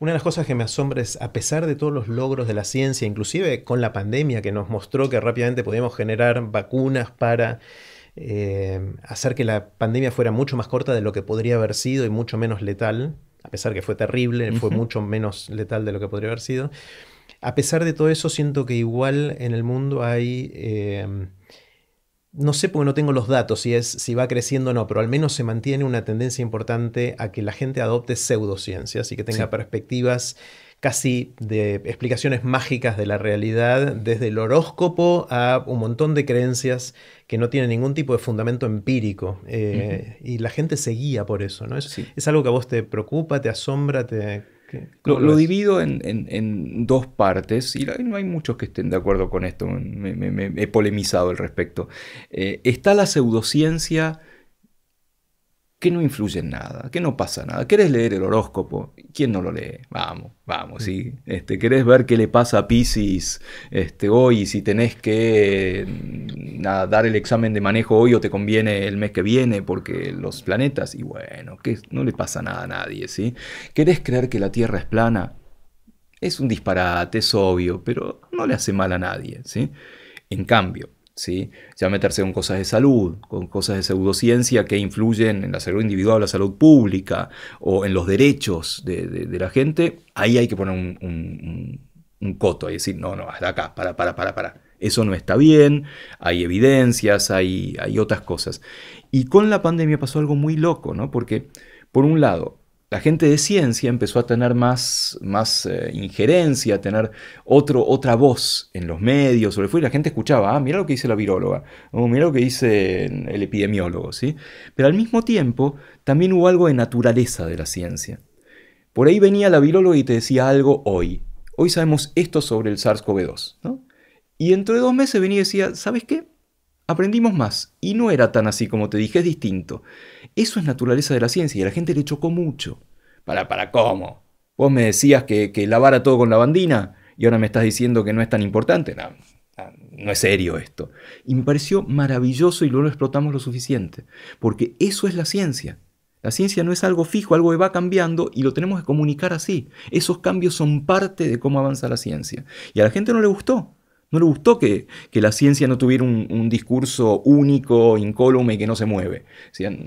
Una de las cosas que me asombra es, a pesar de todos los logros de la ciencia, inclusive con la pandemia que nos mostró que rápidamente podíamos generar vacunas para eh, hacer que la pandemia fuera mucho más corta de lo que podría haber sido y mucho menos letal, a pesar que fue terrible, fue mucho menos letal de lo que podría haber sido. A pesar de todo eso, siento que igual en el mundo hay eh, no sé porque no tengo los datos si, es, si va creciendo o no, pero al menos se mantiene una tendencia importante a que la gente adopte pseudociencias y que tenga perspectivas casi de explicaciones mágicas de la realidad, desde el horóscopo a un montón de creencias que no tienen ningún tipo de fundamento empírico. Eh, y la gente se guía por eso, ¿no? Es, es algo que a vos te preocupa, te asombra, te... Lo, divido en, dos partes y no hay muchos que estén de acuerdo con esto, me, he polemizado al respecto. Eh, está la pseudociencia que no influye en nada, que no pasa nada. ¿Querés leer el horóscopo? ¿Quién no lo lee? Vamos, vamos, sí. Este, ¿Querés ver qué le pasa a Pisces este, hoy? Si tenés que mm, dar el examen de manejo hoy o te conviene el mes que viene porque los planetas, y bueno, que no le pasa nada a nadie, ¿sí? ¿Querés creer que la Tierra es plana? Es un disparate, es obvio, pero no le hace mal a nadie, ¿sí? En cambio, ¿sí? ya meterse con cosas de salud, con cosas de pseudociencia que influyen en la salud individual, la salud pública o en los derechos de, la gente, ahí hay que poner un, coto y decir, no, no, hasta acá, para, para, para, para. Eso no está bien, hay evidencias, hay, hay otras cosas. Y con la pandemia pasó algo muy loco, ¿no? Porque, por un lado, la gente de ciencia empezó a tener más, más eh, injerencia, a tener otro, otra voz en los medios, sobre la gente escuchaba, ah, mira lo que dice la viróloga, o mira lo que dice mm, el epidemiólogo, ¿sí? Pero al mismo tiempo también hubo algo de naturaleza de la ciencia. Por ahí venía la viróloga y te decía algo hoy. Hoy sabemos esto sobre el SARS-CoV-2, 2 Y dentro de dos meses venía y decía, ¿sabes qué? aprendimos más. Y no era tan así como te dije, es distinto. Eso es naturaleza de la ciencia y a la gente le chocó mucho. ¿Para, para cómo? Vos me decías que, lavara todo con lavandina y ahora me estás diciendo que no es tan importante. No, no es serio esto. Y me pareció maravilloso y luego lo explotamos lo suficiente. Porque eso es la ciencia. La ciencia no es algo fijo, algo que va cambiando y lo tenemos que comunicar así. Esos cambios son parte de cómo avanza la ciencia. Y a la gente no le gustó. No le gustó que, la ciencia no tuviera un, discurso único, incólume, y que no se mueve.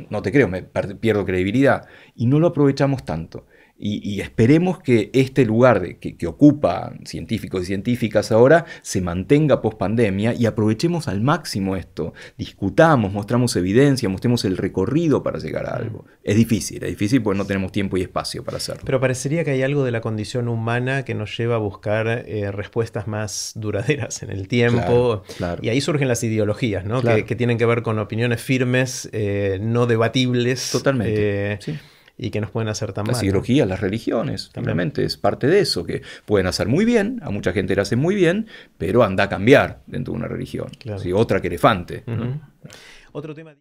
no te creo, me pierdo credibilidad. Y no lo aprovechamos tanto. Y, esperemos que este lugar que, que ocupan científicos y científicas ahora se mantenga post pandemia y aprovechemos al máximo esto. Discutamos, mostramos evidencia, mostremos el recorrido para llegar a algo. Mm. Es difícil, es difícil porque no tenemos tiempo y espacio para hacerlo. Pero parecería que hay algo de la condición humana que nos lleva a buscar eh, respuestas más duraderas en el tiempo. Y ahí surgen las ideologías, ¿no? Que, tienen que ver con opiniones firmes, eh, no debatibles. Totalmente. Eh, sí y que nos pueden hacer tan la mal. La las religiones, simplemente es parte de eso, que pueden hacer muy bien, a mucha gente le hacen muy bien, pero anda a cambiar dentro de una religión. Otra que elefante. Otro tema.